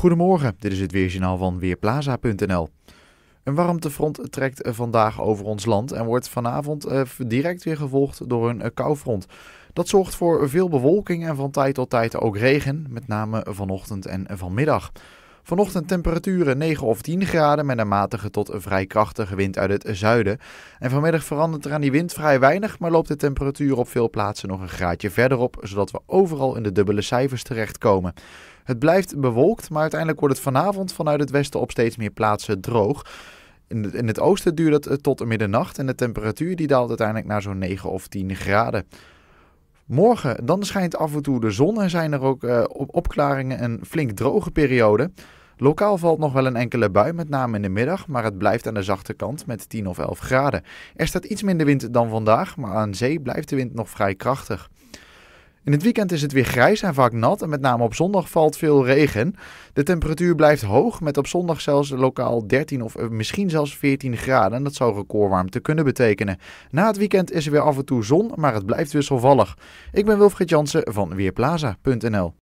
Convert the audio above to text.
Goedemorgen, dit is het weerjournaal van Weerplaza.nl. Een warmtefront trekt vandaag over ons land en wordt vanavond eh, direct weer gevolgd door een eh, koufront. Dat zorgt voor veel bewolking en van tijd tot tijd ook regen, met name vanochtend en vanmiddag. Vanochtend temperaturen 9 of 10 graden met een matige tot een vrij krachtige wind uit het zuiden. En vanmiddag verandert er aan die wind vrij weinig, maar loopt de temperatuur op veel plaatsen nog een graadje verder op, zodat we overal in de dubbele cijfers terechtkomen. Het blijft bewolkt, maar uiteindelijk wordt het vanavond vanuit het westen op steeds meer plaatsen droog. In het oosten duurt het eh, tot middernacht en de temperatuur die daalt uiteindelijk naar zo'n 9 of 10 graden. Morgen, dan schijnt af en toe de zon en zijn er ook eh, op opklaringen en flink droge periode. Lokaal valt nog wel een enkele bui, met name in de middag, maar het blijft aan de zachte kant met 10 of 11 graden. Er staat iets minder wind dan vandaag, maar aan zee blijft de wind nog vrij krachtig. In het weekend is het weer grijs en vaak nat en met name op zondag valt veel regen. De temperatuur blijft hoog met op zondag zelfs lokaal 13 of eh, misschien zelfs 14 graden en dat zou recordwarmte kunnen betekenen. Na het weekend is er weer af en toe zon, maar het blijft wisselvallig. Ik ben Wilfried Jansen van Weerplaza.nl